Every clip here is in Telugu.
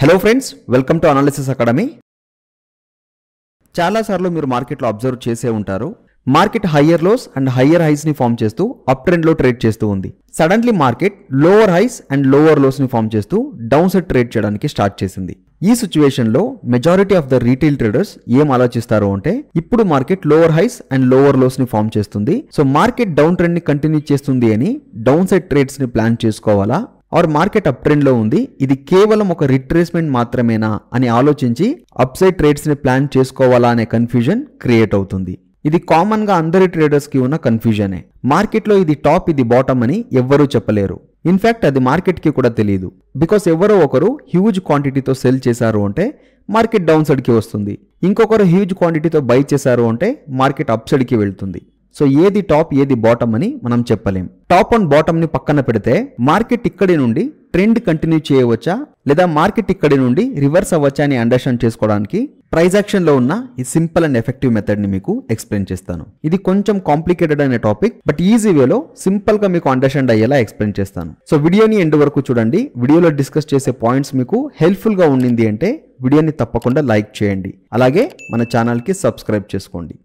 hello friends welcome to analysis academy చాలాసార్లు మీరు మార్కెట్లో అబ్జర్వ్ చేసే ఉంటారు market higher lows and higher హైస్ని ఫామ్ చేస్తూ అప్ లో ట్రేడ్ చేస్తూ ఉంది suddenly market lower highs and lower లోస్ని ఫామ్ చేస్తూ డౌన్ సెట్ ట్రేడ్ చేయడానికి స్టార్ట్ చేసింది ఈ లో majority of the retail traders ఏం ఆలోచిస్తారు అంటే ఇప్పుడు market lower highs and lower lows ని ఫామ్ చేస్తుంది సో మార్కెట్ డౌన్ ట్రెండ్ ని కంటిన్యూ చేస్తుంది అని డౌన్ సెట్ ట్రేడ్స్ ని ప్లాన్ చేసుకోవాలా ఆర్ మార్కెట్ అప్ ట్రెండ్లో ఉంది ఇది కేవలం ఒక రిట్రేస్మెంట్ మాత్రమేనా అని ఆలోచించి అప్సైడ్ ట్రేడ్స్ని ప్లాన్ చేసుకోవాలా అనే కన్ఫ్యూజన్ క్రియేట్ అవుతుంది ఇది కామన్గా అందరి ట్రేడర్స్కి ఉన్న కన్ఫ్యూజనే మార్కెట్లో ఇది టాప్ ఇది బాటమ్ అని ఎవ్వరూ చెప్పలేరు ఇన్ఫ్యాక్ట్ అది మార్కెట్కి కూడా తెలియదు బికాస్ ఎవరో ఒకరు హ్యూజ్ క్వాంటిటీతో సెల్ చేశారు అంటే మార్కెట్ డౌన్ సైడ్కి వస్తుంది ఇంకొకరు హ్యూజ్ క్వాంటిటీతో బై చేశారు అంటే మార్కెట్ అప్ సైడ్కి వెళ్తుంది సో ఏది టాప్ ఏది బాటమ్ అని మనం చెప్పలేం టాప్ అండ్ బాటమ్ ని పక్కన పెడితే మార్కెట్ ఇక్కడి నుండి ట్రెండ్ కంటిన్యూ చేయవచ్చా లేదా మార్కెట్ ఇక్కడి నుండి రివర్స్ అవ్వచ్చా అని అండర్స్టాండ్ చేసుకోవడానికి ప్రైజ్ లో ఉన్న ఈ సింపుల్ అండ్ ఎఫెక్టివ్ మెథడ్ని మీకు ఎక్స్ప్లెయిన్ చేస్తాను ఇది కొంచెం కాంప్లికేటెడ్ అనే టాపిక్ బట్ ఈజీ వేలో సింపుల్గా మీకు అండర్స్టాండ్ అయ్యేలా ఎక్స్ప్లెయిన్ చేస్తాను సో వీడియోని ఎండ్ వరకు చూడండి వీడియోలో డిస్కస్ చేసే పాయింట్స్ మీకు హెల్ప్ఫుల్గా ఉండింది అంటే వీడియోని తప్పకుండా లైక్ చేయండి అలాగే మన ఛానల్కి సబ్స్క్రైబ్ చేసుకోండి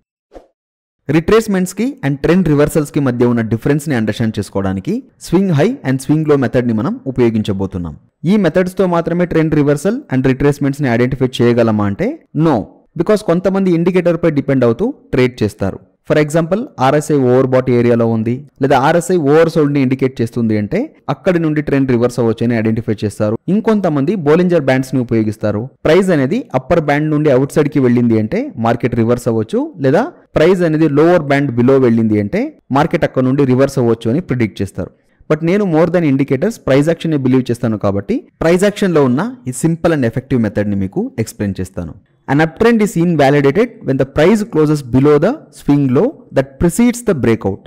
రిట్రేస్మెంట్స్కి అండ్ ట్రెండ్ రివర్సల్స్కి మధ్య ఉన్న డిఫరెన్స్ని అండర్స్టాండ్ చేసుకోవడానికి swing high and swing low మెథడ్ని మనం ఉపయోగించబోతున్నాం ఈ మెథడ్స్తో మాత్రమే ట్రెండ్ రివర్సల్ అండ్ రిట్రేస్మెంట్స్ని ఐడెంటిఫై చేయగలమా అంటే నో బికాస్ కొంతమంది ఇండికేటర్పై డిపెండ్ అవుతూ ట్రేడ్ చేస్తారు for example RSI overbought ఏరియాలో ఉంది లేదా ఆర్ఎస్ఐ ఓవర్ సోల్డ్ని ఇండికేట్ చేస్తుంది అంటే అక్కడి నుండి ట్రెండ్ రివర్స్ అవ్వచ్చని ఐడెంటిఫై చేస్తారు ఇంకొంతమంది బోలింజర్ బ్యాండ్స్ని ఉపయోగిస్తారు ప్రైస్ అనేది అప్పర్ బ్యాండ్ నుండి అవుట్ సైడ్కి వెళ్ళింది అంటే మార్కెట్ రివర్స్ అవ్వచ్చు లేదా ప్రైస్ అనేది లోవర్ బ్యాండ్ బిలో వెళ్ళింది అంటే మార్కెట్ అక్కడ నుండి రివర్స్ అవ్వచ్చు అని ప్రిడిక్ట్ చేస్తారు బట్ నేను more than indicators price action believe చేస్తాను కాబట్టి ప్రైజ్ యాక్షన్లో ఉన్న ఈ సింపుల్ అండ్ ఎఫెక్టివ్ మెథడ్ని మీకు ఎక్స్ప్లెయిన్ చేస్తాను an up trend is invalidated when the price closes below the swing low that precedes the breakout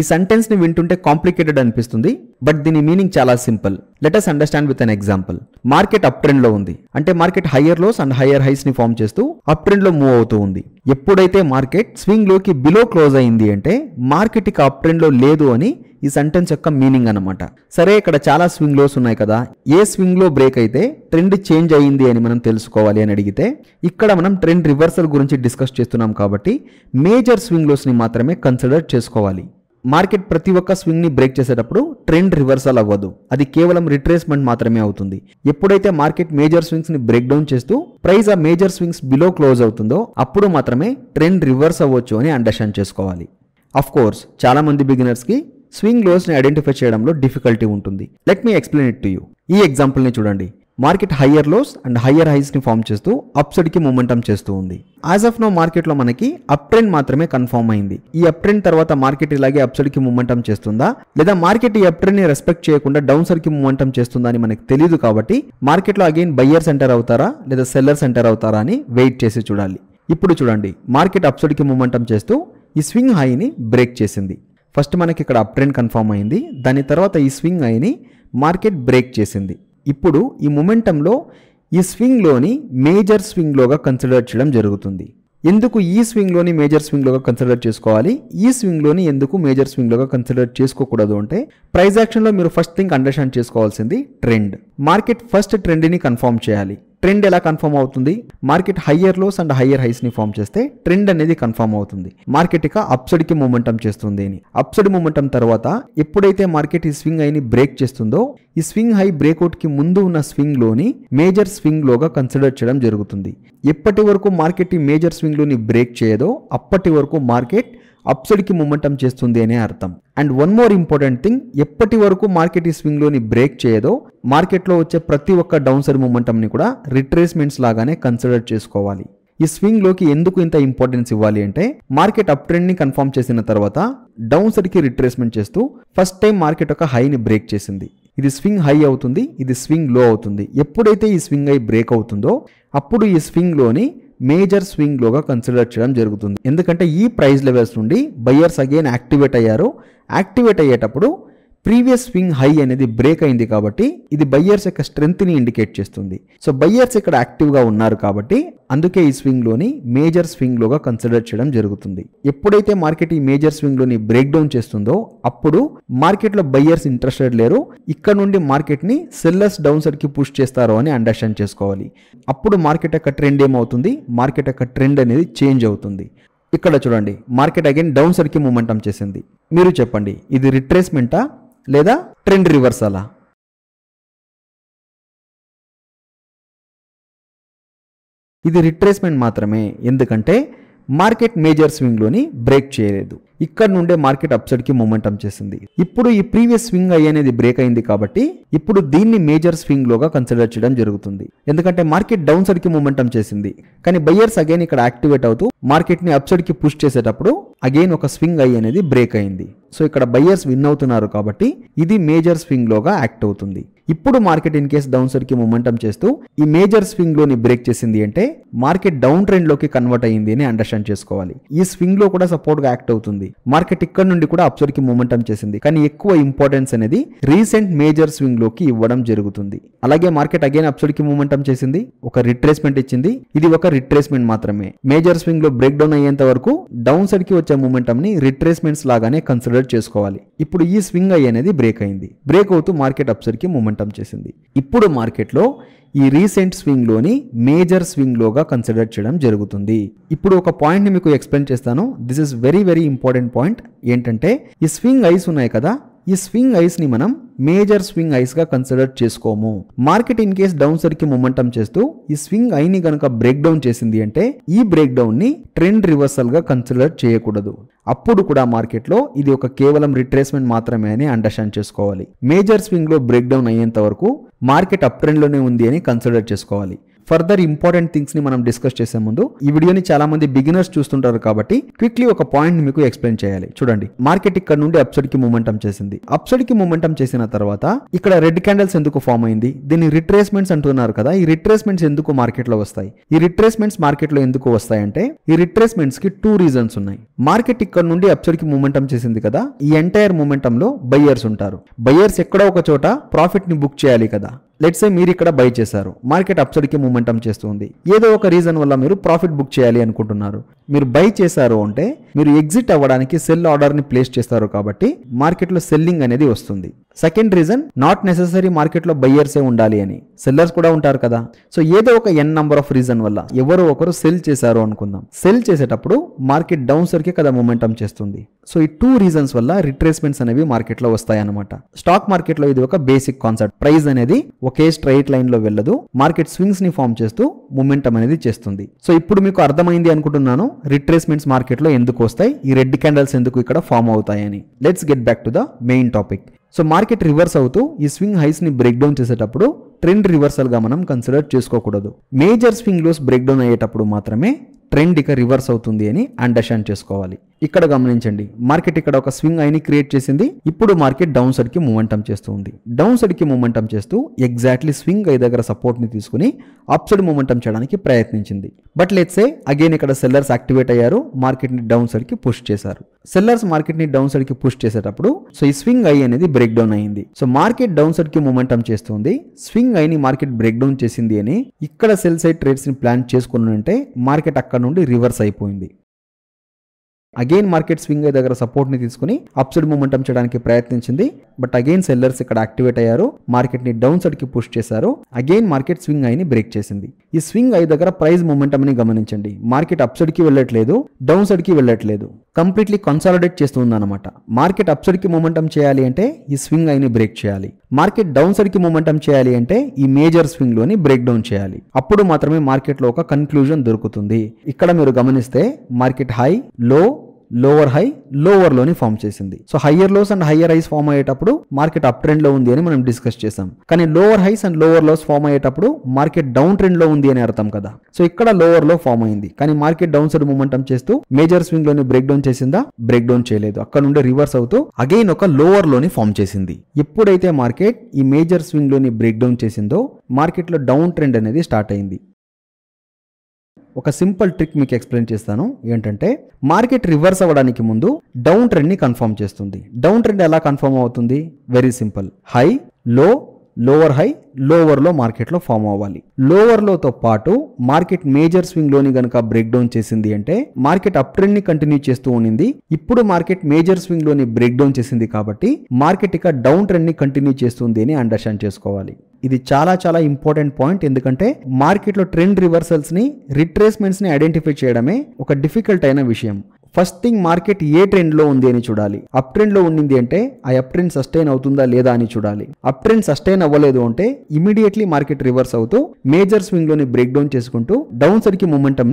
ఈ సెంటెన్స్ని వింటుంటే కాంప్లికేటెడ్ అనిపిస్తుంది బట్ దీని మీనింగ్ చాలా simple let us understand with an example market up లో ఉంది అంటే మార్కెట్ హయ్యర్ లోస్ అండ్ హయ్యర్ హైస్ని ఫామ్ చేస్తూ అప్ లో మూవ్ అవుతూ ఉంది ఎప్పుడైతే మార్కెట్ స్వింగ్లోకి బిలో క్లోజ్ అయింది అంటే మార్కెట్ ఇక అప్ లో లేదు అని ఈ సెంటెన్స్ యొక్క మీనింగ్ అనమాట సరే ఇక్కడ చాలా స్వింగ్ లోస్ ఉన్నాయి కదా ఏ స్వింగ్ లో బ్రేక్ అయితే ట్రెండ్ చేంజ్ అయ్యింది అని మనం తెలుసుకోవాలి అని అడిగితే ఇక్కడ మనం ట్రెండ్ రివర్సల్ గురించి డిస్కస్ చేస్తున్నాం కాబట్టి మేజర్ స్వింగ్ లోస్ని మాత్రమే కన్సిడర్ చేసుకోవాలి మార్కెట్ ప్రతి ఒక్క స్వింగ్ని బ్రేక్ చేసేటప్పుడు ట్రెండ్ రివర్సల్ అవ్వదు అది కేవలం రిట్రేస్మెంట్ మాత్రమే అవుతుంది ఎప్పుడైతే మార్కెట్ మేజర్ స్వింగ్స్ని బ్రేక్ డౌన్ చేస్తూ ప్రైస్ ఆ మేజర్ స్వింగ్స్ బిలో క్లోజ్ అవుతుందో అప్పుడు మాత్రమే ట్రెండ్ రివర్స్ అవ్వచ్చు అని అండర్స్టాండ్ చేసుకోవాలి అఫ్ కోర్స్ మంది బిగినర్స్కి స్వింగ్ లోస్ని ఐడెంటిఫై చేయడంలో డిఫికల్టీ ఉంటుంది let me explain it to you ఈ ఎగ్జాంపుల్ని చూడండి market higher lows and higher హైస్ని ఫామ్ చేస్తూ అప్సైడ్కి మూమెంటం చేస్తూ ఉంది యాజ్ ఆఫ్ నో మార్కెట్లో మనకి అప్ ట్రెండ్ మాత్రమే కన్ఫర్మ్ అయింది ఈ అప్ ట్రెండ్ తర్వాత మార్కెట్ ఇలాగే అప్సైడ్కి మూమెంటం చేస్తుందా లేదా మార్కెట్ ఈ అప్ ట్రెండ్ని రెస్పెక్ట్ చేయకుండా డౌన్ సర్కి మూమెంటం చేస్తుందా అని మనకు తెలియదు కాబట్టి మార్కెట్లో అగైన్ బయ్యర్స్ ఎంటర్ అవుతారా లేదా సెల్లర్స్ ఎంటర్ అవుతారా అని వెయిట్ చేసి చూడాలి ఇప్పుడు చూడండి మార్కెట్ అప్సైడ్కి మూమెంటం చేస్తూ ఈ స్వింగ్ హైని బ్రేక్ చేసింది ఫస్ట్ మనకి ఇక్కడ అప్ ట్రెండ్ కన్ఫర్మ్ అయింది దాని తర్వాత ఈ స్వింగ్ హైని మార్కెట్ బ్రేక్ చేసింది ఇప్పుడు ఈ మొమెంటంలో ఈ స్వింగ్లోని మేజర్ స్వింగ్లోగా కన్సిడర్ చేయడం జరుగుతుంది ఎందుకు ఈ స్వింగ్లోని మేజర్ స్వింగ్లోగా కన్సిడర్ చేసుకోవాలి ఈ స్వింగ్లోని ఎందుకు మేజర్ స్వింగ్లోగా కన్సిడర్ చేసుకోకూడదు అంటే ప్రైజ్ యాక్షన్లో మీరు ఫస్ట్ థింగ్ అండర్స్టాండ్ చేసుకోవాల్సింది ట్రెండ్ మార్కెట్ ఫస్ట్ ట్రెండ్ని కన్ఫర్మ్ చేయాలి ట్రెండ్ ఎలా కన్ఫర్మ్ అవుతుంది market higher lows and higher highs ని ఫామ్ చేస్తే ట్రెండ్ అనేది కన్ఫర్మ్ అవుతుంది మార్కెట్ ఇక అప్సైడ్ కి మూమెంటం చేస్తుంది అని అప్సైడ్ మూమెంటం తర్వాత ఎప్పుడైతే మార్కెట్ ఈ స్వింగ్ హైని బ్రేక్ చేస్తుందో ఈ స్వింగ్ హై బ్రేక్అవుట్ కి ముందు ఉన్న స్వింగ్ లోని మేజర్ స్వింగ్ లోగా కన్సిడర్ చేయడం జరుగుతుంది ఎప్పటి వరకు మార్కెట్ ఈ మేజర్ స్వింగ్ లోని బ్రేక్ చేయదో అప్పటి వరకు మార్కెట్ అప్సైడ్కి మూమెంటం చేస్తుంది అనే అర్థం and one more important thing ఎప్పటి వరకు మార్కెట్ ఈ స్వింగ్లోని బ్రేక్ చేయదో మార్కెట్లో వచ్చే ప్రతి ఒక్క డౌన్ సైడ్ మూమెంటంని కూడా రిట్రేస్మెంట్స్ లాగానే కన్సిడర్ చేసుకోవాలి ఈ స్వింగ్లోకి ఎందుకు ఇంత ఇంపార్టెన్స్ ఇవ్వాలి అంటే మార్కెట్ అప్ ట్రెండ్ని కన్ఫర్మ్ చేసిన తర్వాత డౌన్ సైడ్కి రిట్రేస్మెంట్ చేస్తూ ఫస్ట్ టైం మార్కెట్ ఒక హైని బ్రేక్ చేసింది ఇది స్వింగ్ హై అవుతుంది ఇది స్వింగ్ లో అవుతుంది ఎప్పుడైతే ఈ స్వింగ్ హై బ్రేక్ అవుతుందో అప్పుడు ఈ స్వింగ్లోని మేజర్ స్వింగ్లోగా కన్సిడర్ చేయడం జరుగుతుంది ఎందుకంటే ఈ ప్రైస్ లెవెల్స్ నుండి బయ్యర్స్ అగైన్ యాక్టివేట్ అయ్యారు యాక్టివేట్ అయ్యేటప్పుడు ప్రీవియస్ స్వింగ్ హై అనేది బ్రేక్ అయింది కాబట్టి ఇది బయ్యర్స్ యొక్క స్ట్రెంత్ని ఇండికేట్ చేస్తుంది సో బయ్యర్స్ ఇక్కడ యాక్టివ్గా ఉన్నారు కాబట్టి అందుకే ఈ స్వింగ్లోని మేజర్ స్వింగ్లోగా కన్సిడర్ చేయడం జరుగుతుంది ఎప్పుడైతే మార్కెట్ ఈ మేజర్ స్వింగ్లోని బ్రేక్ డౌన్ చేస్తుందో అప్పుడు మార్కెట్లో బయ్యర్స్ ఇంట్రెస్టెడ్ లేరు ఇక్కడ నుండి మార్కెట్ని సెల్లర్స్ డౌన్ సైడ్కి పుష్ చేస్తారో అని అండర్స్టాండ్ చేసుకోవాలి అప్పుడు మార్కెట్ యొక్క ట్రెండ్ ఏమవుతుంది మార్కెట్ యొక్క ట్రెండ్ అనేది చేంజ్ అవుతుంది ఇక్కడ చూడండి మార్కెట్ అగైన్ డౌన్ సైడ్కి మూమెంటం చేసింది మీరు చెప్పండి ఇది రిట్రేస్మెంటా లేదా ట్రెండ్ రివర్సలా ఇది రిట్రేస్మెంట్ మాత్రమే ఎందుకంటే మార్కెట్ మేజర్ స్వింగ్లోని బ్రేక్ చేయలేదు ఇక్కడ నుండే మార్కెట్ సైడ్ కి మొమెంటం చేసింది ఇప్పుడు ఈ ప్రీవియస్ స్వింగ్ ఐ అనేది బ్రేక్ అయింది కాబట్టి ఇప్పుడు దీన్ని మేజర్ స్వింగ్ లోగా కన్సిడర్ చేయడం జరుగుతుంది ఎందుకంటే మార్కెట్ డౌన్ సైడ్ కి మొమెంటం చేసింది కానీ బయ్యర్స్ అగైన్ ఇక్కడ యాక్టివేట్ అవుతూ మార్కెట్ ని సైడ్ కి పుష్ చేసేటప్పుడు అగైన్ ఒక స్వింగ్ ఐ అనేది బ్రేక్ అయింది సో ఇక్కడ బయ్యర్స్ విన్ అవుతున్నారు కాబట్టి ఇది మేజర్ స్వింగ్ లోగా యాక్ట్ అవుతుంది ఇప్పుడు market in case down side కి మొమెంటం చేస్తూ ఈ మేజర్ స్వింగ్ లోని బ్రేక్ చేసింది అంటే మార్కెట్ డౌన్ ట్రెండ్ లోకి కన్వర్ట్ అయ్యింది అని అండర్స్టాండ్ చేసుకోవాలి ఈ స్వింగ్ లో కూడా సపోర్ట్ గా యాక్ట్ అవుతుంది మార్కెట్ ఇక్కడ నుండి కూడా అప్సర్కి మూమెంటం చేసింది కానీ ఎక్కువ ఇంపార్టెన్స్ అనేది రీసెంట్ మేజర్ స్వింగ్ లోకి ఇవ్వడం జరుగుతుంది అలాగే మార్కెట్ అగైన్ అప్సర్కి మూమెంటం చేసింది ఒక రిట్రేస్మెంట్ ఇచ్చింది ఇది ఒక రిట్రేస్మెంట్ మాత్రమే major swing low break down అయ్యేంత వరకు డౌన్ సైడ్ కి వచ్చే మూమెంటం ని రిట్రేస్మెంట్స్ లాగానే కన్సిడర్ చేసుకోవాలి ఇప్పుడు ఈ స్వింగ్ అయ్యేది బ్రేక్ అయింది బ్రేక్ అవుతూ మార్కెట్ అప్సర్కి మూమెంటం చేసింది ఇప్పుడు మార్కెట్లో ఈ రీసెంట్ స్వింగ్లోని మేజర్ స్వింగ్లోగా కన్సిడర్ చేయడం జరుగుతుంది ఇప్పుడు ఒక పాయింట్ని మీకు ఎక్స్ప్లెయిన్ చేస్తాను this is very very important point ఏంటంటే ఈ స్వింగ్ ఐస్ ఉన్నాయి కదా ఈ స్వింగ్ ఐస్ ని మనం మేజర్ స్వింగ్ ఐస్ గా కన్సిడర్ చేసుకోము market in case down side కి మొమెంటం చేస్తూ ఈ స్వింగ్ ఐని గనక బ్రేక్ డౌన్ చేసింది అంటే ఈ బ్రేక్ డౌన్ ని ట్రెండ్ రివర్సల్ గా కన్సిడర్ చేయకూడదు అప్పుడు కూడా మార్కెట్లో ఇది ఒక కేవలం రిట్రేస్మెంట్ మాత్రమే అని అండర్స్టాండ్ చేసుకోవాలి major swing low break down అయ్యేంత వరకు మార్కెట్ అప్ ట్రెండ్ లోనే ఉంది అని కన్సిడర్ చేసుకోవాలి ఫర్దర్ ఇంపార్టెంట్ థింగ్స్ ని మనం డిస్కస్ చేసే ముందు ఈ వీడియోని చాలా మంది బిగినర్స్ చూస్తుంటారు కాబట్టి క్విక్లీ ఒక పాయింట్ మీకు ఎక్స్ప్లెయిన్ చేయాలి చూడండి మార్కెట్ ఇక్కడ నుండి అప్సైడ్ కి మూమెంటం చేసింది అప్సైడ్ కి మూమెంటం చేసిన తర్వాత ఇక్కడ రెడ్ క్యాండిల్స్ ఎందుకు ఫామ్ అయింది దీన్ని రిట్రేస్మెంట్స్ అంటున్నారు కదా ఈ రిట్రేస్మెంట్స్ ఎందుకు మార్కెట్ లో వస్తాయి ఈ రిట్రేస్మెంట్స్ మార్కెట్ లో ఎందుకు అంటే ఈ రిట్రేస్మెంట్స్ కి టూ రీజన్స్ ఉన్నాయి మార్కెట్ ఇక్కడ నుండి అప్సైడ్ కి మూమెంటం చేసింది కదా ఈ ఎంటైర్ మూమెంటం లో బయ్యర్స్ ఉంటారు బయ్యర్స్ ఎక్కడో ఒక చోట ప్రాఫిట్ ని బుక్ చేయాలి కదా లెట్సే మీరు ఇక్కడ బై చేశారు మార్కెట్ అప్సైడ్కి మూమెంటం చేస్తుంది ఏదో ఒక రీజన్ వల్ల మీరు ప్రాఫిట్ బుక్ చేయాలి అనుకుంటున్నారు మీరు బై చేశారు అంటే మీరు ఎగ్జిట్ అవ్వడానికి సెల్ ఆర్డర్ని ప్లేస్ చేస్తారు కాబట్టి మార్కెట్లో సెల్లింగ్ అనేది వస్తుంది సెకండ్ రీజన్ నాట్ నెససరీ మార్కెట్లో బయ్యర్సే ఉండాలి అని సెల్లర్స్ కూడా ఉంటారు కదా సో ఏదో ఒక ఎన్ నంబర్ ఆఫ్ రీజన్ వల్ల ఎవరో ఒకరు సెల్ చేశారు అనుకుందాం సెల్ చేసేటప్పుడు మార్కెట్ డౌన్ సరికే కదా మూమెంటమ్ చేస్తుంది సో ఈ టూ రీజన్స్ వల్ల రిట్రేస్మెంట్స్ అనేవి మార్కెట్లో వస్తాయన్నమాట స్టాక్ మార్కెట్లో ఇది ఒక బేసిక్ కాన్సెప్ట్ ప్రైస్ అనేది ఒకే స్ట్రైట్ లైన్లో వెళ్ళదు మార్కెట్ స్వింగ్స్ ని ఫామ్ చేస్తూ మూమెంటమ్ అనేది చేస్తుంది సో ఇప్పుడు మీకు అర్థమైంది అనుకుంటున్నాను రిట్రేస్మెంట్స్ మార్కెట్లో ఎందుకు వస్తాయి ఈ రెడ్ క్యాండల్స్ ఎందుకు ఇక్కడ ఫామ్ అవుతాయని let's get back to the main topic so market reverse అవుతూ ఈ స్వింగ్ హైస్ని బ్రేక్ డౌన్ చేసేటప్పుడు ట్రెండ్ గా మనం కన్సిడర్ చేసుకోకూడదు major swing lows break down అయ్యేటప్పుడు మాత్రమే ట్రెండ్ ఇక రివర్స్ అవుతుంది అని అండర్స్టాండ్ చేసుకోవాలి ఇక్కడ గమనించండి మార్కెట్ ఇక్కడ ఒక స్వింగ్ అయిని క్రియేట్ చేసింది ఇప్పుడు మార్కెట్ డౌన్ సైడ్ కి మూమెంటం చేస్తుంది డౌన్ సైడ్ కి మూమెంటం చేస్తూ ఎగ్జాక్ట్లీ స్వింగ్ అయ్యి దగ్గర సపోర్ట్ని తీసుకుని అప్ సైడ్ మూమెంటం చేయడానికి ప్రయత్నించింది బట్ లెట్సే అగైన్ ఇక్కడ సెల్లర్స్ యాక్టివేట్ అయ్యారు మార్కెట్ ని డౌన్ సైడ్ కి పుష్ చేశారు సెల్లర్స్ మార్కెట్ ని డౌన్ సైడ్ కి పుష్ చేసేటప్పుడు సో ఈ స్వింగ్ ఐ అనేది బ్రేక్ డౌన్ అయింది సో మార్కెట్ డౌన్ సైడ్ కి మూమెంటం చేస్తుంది స్వింగ్ ఐని మార్కెట్ బ్రేక్ డౌన్ చేసింది అని ఇక్కడ సెల్ సైడ్ ట్రేడ్స్ని ప్లాన్ చేసుకుని ఉంటే మార్కెట్ అక్కడ నుండి రివర్స్ అయిపోయింది అగైన్ మార్కెట్ స్వింగ్ దగ్గర సపోర్ట్ని తీసుకుని అప్సైడ్ మూమెంటం చేయడానికి ప్రయత్నించింది బట్ అగైన్ సెల్లర్స్ ఇక్కడ యాక్టివేట్ అయ్యారు మార్కెట్ని డౌన్ సైడ్కి పుష్ చేశారు అగైన్ మార్కెట్ స్వింగ్ అయిని బ్రేక్ చేసింది ఈ స్వింగ్ అయ్యి దగ్గర ప్రైస్ మూమెంటం అని గమనించండి మార్కెట్ అప్సైడ్ కి వెళ్ళట్లేదు డౌన్ సైడ్ కి వెళ్ళట్లేదు కంప్లీట్లీ కన్సాలిడేట్ అనమాట మార్కెట్ అప్సైడ్ కి మూమెంటం చేయాలి అంటే ఈ స్వింగ్ అయిని బ్రేక్ చేయాలి మార్కెట్ డౌన్ సైడ్ కి మూమెంటం చేయాలి అంటే ఈ మేజర్ స్వింగ్ లోని బ్రేక్ డౌన్ చేయాలి అప్పుడు మాత్రమే మార్కెట్ లో ఒక కన్క్లూజన్ దొరుకుతుంది ఇక్కడ మీరు గమనిస్తే market high low lower high lower లోని ఫామ్ చేసింది so higher lows and higher highs form అయ్యేటప్పుడు మార్కెట్ అప్ ట్రెండ్ లో ఉంది అని మనం డిస్కస్ చేసాం కానీ lower highs and lower lows form అయ్యేటప్పుడు మార్కెట్ డౌన్ ట్రెండ్ లో ఉంది అని అర్థం కదా సో ఇక్కడ లోవర్ లో ఫామ్ అయింది కానీ మార్కెట్ డౌన్ సైడ్ మూమెంటం చేస్తూ మేజర్ స్వింగ్ లోని బ్రేక్ డౌన్ చేసిందా బ్రేక్ డౌన్ చేయలేదు అక్కడ నుండి రివర్స్ అవుతూ అగైన్ ఒక లోవర్ లోని ఫామ్ చేసింది ఎప్పుడైతే మార్కెట్ ఈ మేజర్ స్వింగ్ లోని బ్రేక్ డౌన్ చేసిందో మార్కెట్ లో డౌన్ ట్రెండ్ అనేది స్టార్ట్ అయింది ఒక సింపుల్ ట్రిక్ మీకు ఎక్స్ప్లెయిన్ చేస్తాను ఏంటంటే మార్కెట్ రివర్స్ అవ్వడానికి ముందు డౌన్ ట్రెండ్ని కన్ఫర్మ్ చేస్తుంది డౌన్ ట్రెండ్ ఎలా కన్ఫర్మ్ అవుతుంది very simple high low lower high లోవర్లో మార్కెట్లో ఫామ్ అవ్వాలి లోవర్లోతో పాటు మార్కెట్ మేజర్ స్వింగ్లోని గనక బ్రేక్ డౌన్ చేసింది అంటే మార్కెట్ అప్ ని కంటిన్యూ చేస్తూ ఉండింది ఇప్పుడు మార్కెట్ మేజర్ స్వింగ్లోని బ్రేక్ డౌన్ చేసింది కాబట్టి మార్కెట్ ఇక డౌన్ ని కంటిన్యూ చేస్తుంది అని అండర్స్టాండ్ చేసుకోవాలి ఇది చాలా చాలా ఇంపార్టెంట్ పాయింట్ ఎందుకంటే మార్కెట్లో ట్రెండ్ రివర్సల్స్ని రిట్రేస్మెంట్స్ని ఐడెంటిఫై చేయడమే ఒక డిఫికల్ట్ అయిన విషయం ఫస్ట్ థింగ్ మార్కెట్ ఏ ట్రెండ్లో ఉంది అని చూడాలి అప్ ట్రెండ్లో ఉండింది అంటే ఆ అప్ ట్రెండ్ సస్టైన్ అవుతుందా లేదా అని చూడాలి అప్ ట్రెండ్ సస్టైన్ అవ్వలేదు అంటే ఇమీడియట్లీ మార్కెట్ రివర్స్ అవుతూ మేజర్ స్వింగ్లోని బ్రేక్ డౌన్ చేసుకుంటూ డౌన్ సరికి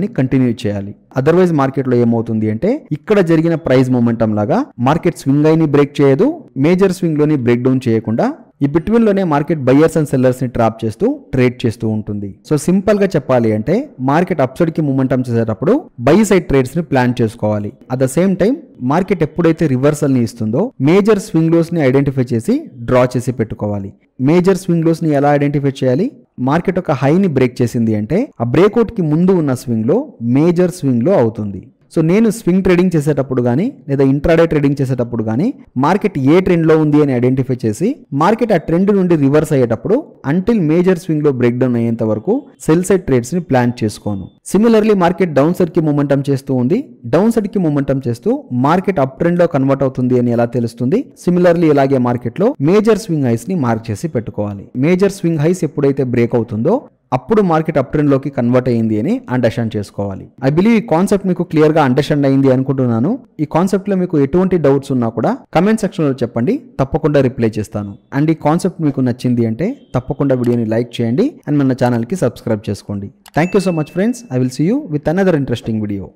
ని కంటిన్యూ చేయాలి అదర్వైజ్ మార్కెట్లో ఏమవుతుంది అంటే ఇక్కడ జరిగిన ప్రైస్ మూమెంటం లాగా మార్కెట్ స్వింగ్ అయిని బ్రేక్ చేయదు మేజర్ స్వింగ్లోని బ్రేక్ డౌన్ చేయకుండా ఈ బిట్వీన్లోనే మార్కెట్ బయర్స్ అండ్ సెల్లర్స్ని ట్రాప్ చేస్తూ ట్రేడ్ చేస్తూ ఉంటుంది సో సింపుల్గా చెప్పాలి అంటే మార్కెట్ అప్సైడ్కి మూమెంటం చేసేటప్పుడు బై సైడ్ ట్రేడ్స్ని ప్లాన్ చేసుకోవాలి at the same time market ఎప్పుడైతే రివర్సల్ని ఇస్తుందో మేజర్ స్వింగ్ లోస్ని ఐడెంటిఫై చేసి డ్రా చేసి పెట్టుకోవాలి మేజర్ స్వింగ్ లోస్ని ఎలా ఐడెంటిఫై చేయాలి మార్కెట్ ఒక హైని బ్రేక్ చేసింది అంటే ఆ బ్రేక్అవుట్కి ముందు ఉన్న స్వింగ్లో మేజర్ స్వింగ్లో అవుతుంది సో నేను స్వింగ్ ట్రేడింగ్ చేసేటప్పుడు కానీ లేదా ఇంట్రాడే ట్రేడింగ్ చేసేటప్పుడు కానీ మార్కెట్ ఏ ట్రెండ్లో ఉంది అని ఐడెంటిఫై చేసి మార్కెట్ ఆ ట్రెండ్ నుండి రివర్స్ అయ్యేటప్పుడు అంటిల్ మేజర్ స్వింగ్లో బ్రేక్ డౌన్ అయ్యేంత వరకు సెల్ సైడ్ ట్రేడ్స్ని ప్లాన్ చేసుకోను సిమిలర్లీ మార్కెట్ డౌన్ కి మూమెంటం చేస్తూ ఉంది డౌన్ కి మూమెంటం చేస్తూ మార్కెట్ అప్ ట్రెండ్లో కన్వర్ట్ అవుతుంది అని ఎలా తెలుస్తుంది సిమిలర్లీ ఇలాగే మార్కెట్లో మేజర్ స్వింగ్ హైస్ ని మార్క్ చేసి పెట్టుకోవాలి మేజర్ స్వింగ్ హైస్ ఎప్పుడైతే బ్రేక్ అవుతుందో అప్పుడు మార్కెట్ అప్ ట్రెండ్లోకి కన్వర్ట్ అయ్యింది అని అండర్స్టాండ్ చేసుకోవాలి ఐ బిలీవ్ ఈ కాన్సెప్ట్ మీకు క్లియర్గా అండర్స్టాండ్ అయింది అనుకుంటున్నాను ఈ కాన్సెప్ట్లో మీకు ఎటువంటి డౌట్స్ ఉన్నా కూడా కమెంట్ సెక్షన్లో చెప్పండి తప్పకుండా రిప్లై చేస్తాను అండ్ ఈ కాన్సెప్ట్ మీకు నచ్చింది అంటే తప్పకుండా వీడియోని లైక్ చేయండి అండ్ మన ఛానల్కి సబ్స్క్రైబ్ చేసుకోండి thank you so much friends I will see you with another interesting video